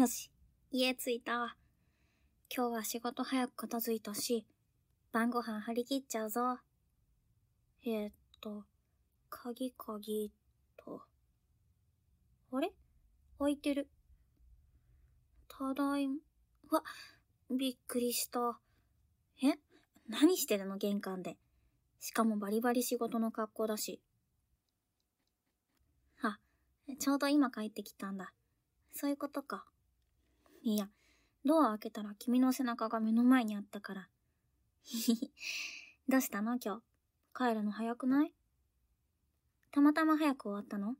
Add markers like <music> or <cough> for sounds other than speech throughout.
よし、家着いた。今日は仕事早く片付いたし、晩ご飯張り切っちゃうぞ。えー、っと、鍵鍵と。あれ開いてる。ただいま、わ、びっくりした。え何してるの玄関で。しかもバリバリ仕事の格好だし。あ、ちょうど今帰ってきたんだ。そういうことか。いや、ドア開けたら君の背中が目の前にあったから。<laughs> どうしたの今日。帰るの早くないたまたま早く終わったの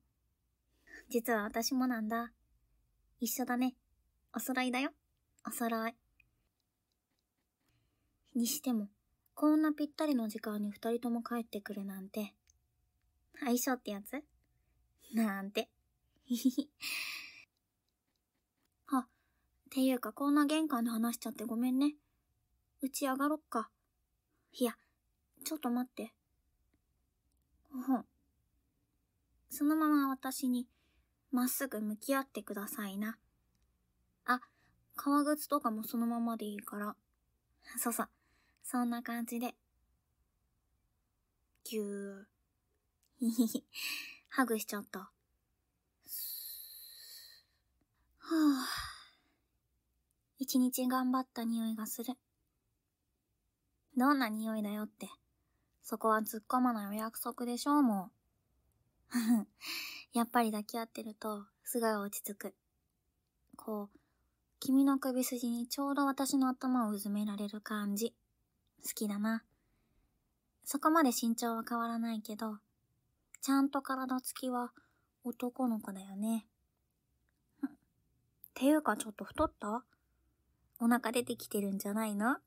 実は私もなんだ。一緒だね。お揃いだよ。お揃い。にしても、こんなぴったりの時間に二人とも帰ってくるなんて。相性ってやつなんて。ひひひ。ていうかこんな玄関で話しちゃってごめんね。うち上がろっか。いや、ちょっと待って。ほん。そのまま私に、まっすぐ向き合ってくださいな。あ、革靴とかもそのままでいいから。そうそう。そんな感じで。ぎゅー。ひひひ。ハグしちゃった。日頑張った匂いがする。どんな匂いだよって、そこは突っ込まないお約束でしょうもう。<laughs> やっぱり抱き合ってると、すごい落ち着く。こう、君の首筋にちょうど私の頭をうずめられる感じ。好きだな。そこまで身長は変わらないけど、ちゃんと体つきは男の子だよね。っていうかちょっと太ったお腹出てきてるんじゃないの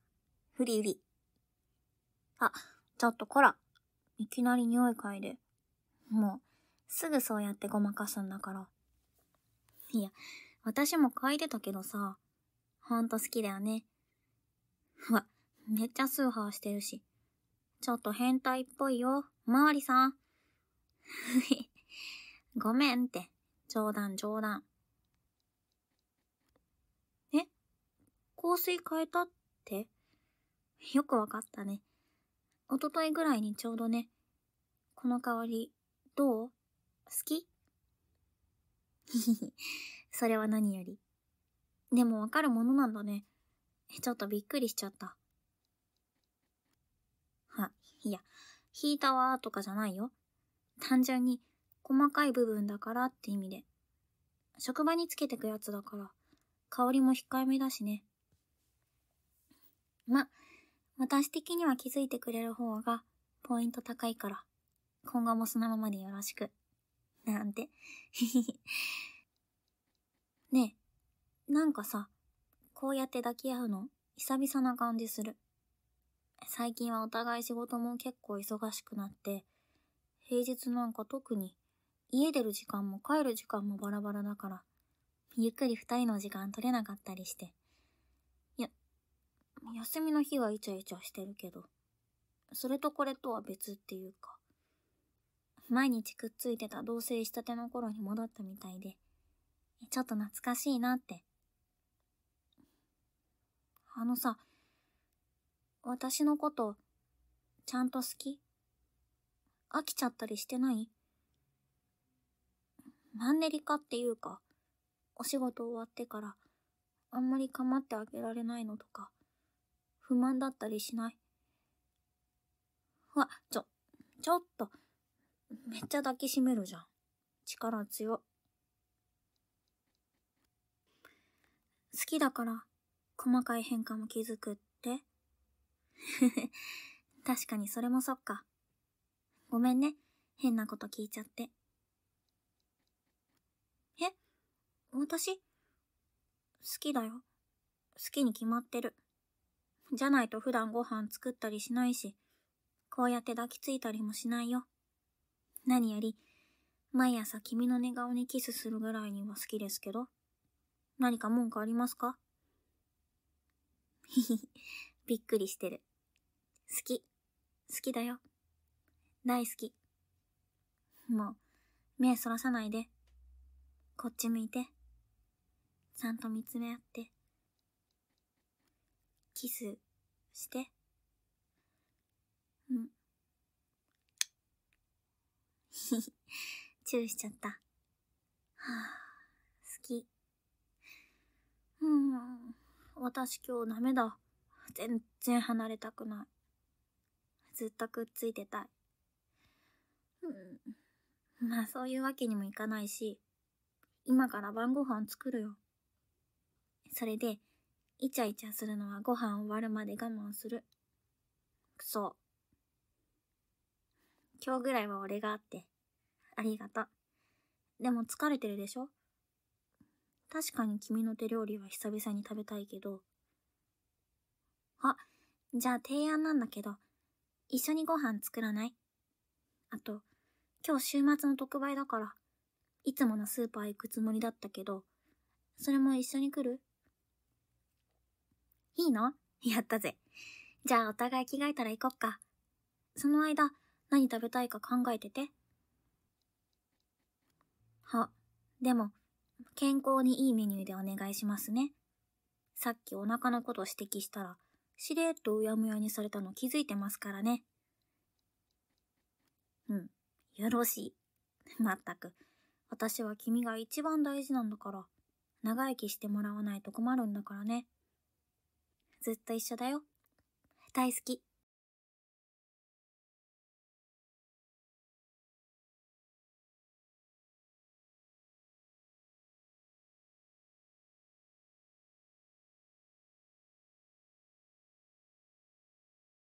フリフリ。あ、ちょっとこら。いきなり匂い嗅いで。もう、すぐそうやってごまかすんだから。いや、私も嗅いでたけどさ、ほんと好きだよね。わ、めっちゃスーハーしてるし。ちょっと変態っぽいよ、おまわりさん。<laughs> ごめんって、冗談冗談。香水変えたってよくわかったね。おとといぐらいにちょうどね、この香り、どう好き <laughs> それは何より。でもわかるものなんだね。ちょっとびっくりしちゃった。は、いや、引いたわーとかじゃないよ。単純に、細かい部分だからって意味で。職場につけてくやつだから、香りも控えめだしね。ま、私的には気づいてくれる方がポイント高いから、今後もそのままでよろしく。なんて。<laughs> ねえ、なんかさ、こうやって抱き合うの、久々な感じする。最近はお互い仕事も結構忙しくなって、平日なんか特に、家出る時間も帰る時間もバラバラだから、ゆっくり二人の時間取れなかったりして。休みの日はイチャイチャしてるけど、それとこれとは別っていうか、毎日くっついてた同棲したての頃に戻ったみたいで、ちょっと懐かしいなって。あのさ、私のこと、ちゃんと好き飽きちゃったりしてないマンネリ化っていうか、お仕事終わってから、あんまり構ってあげられないのとか、不満だったりしないわ、ちょ、ちょっと、めっちゃ抱きしめるじゃん。力強。好きだから、細かい変化も気づくって <laughs> 確かにそれもそっか。ごめんね、変なこと聞いちゃって。え私好きだよ。好きに決まってる。じゃないと普段ご飯作ったりしないし、こうやって抱きついたりもしないよ。何より、毎朝君の寝顔にキスするぐらいには好きですけど。何か文句ありますかひひ、<laughs> びっくりしてる。好き。好きだよ。大好き。もう、目そらさないで。こっち向いて。ちゃんと見つめ合って。キスして。うん。ひひ、チューしちゃった。はあ、好き。うん、私今日ダメだ。全然離れたくない。ずっとくっついてたい。うん、まあそういうわけにもいかないし、今から晩ご飯作るよ。それで、イチャイチャするのはご飯終わるまで我慢する。くそ。今日ぐらいは俺があって。ありがとう。でも疲れてるでしょ確かに君の手料理は久々に食べたいけど。あ、じゃあ提案なんだけど、一緒にご飯作らないあと、今日週末の特売だから、いつものスーパー行くつもりだったけど、それも一緒に来るいいのやったぜ。じゃあお互い着替えたら行こっか。その間、何食べたいか考えてて。は、でも、健康にいいメニューでお願いしますね。さっきお腹のこと指摘したら、しれっとうやむやにされたの気づいてますからね。うん、よろしい。まったく、私は君が一番大事なんだから、長生きしてもらわないと困るんだからね。ずっと一緒だよ。大好き。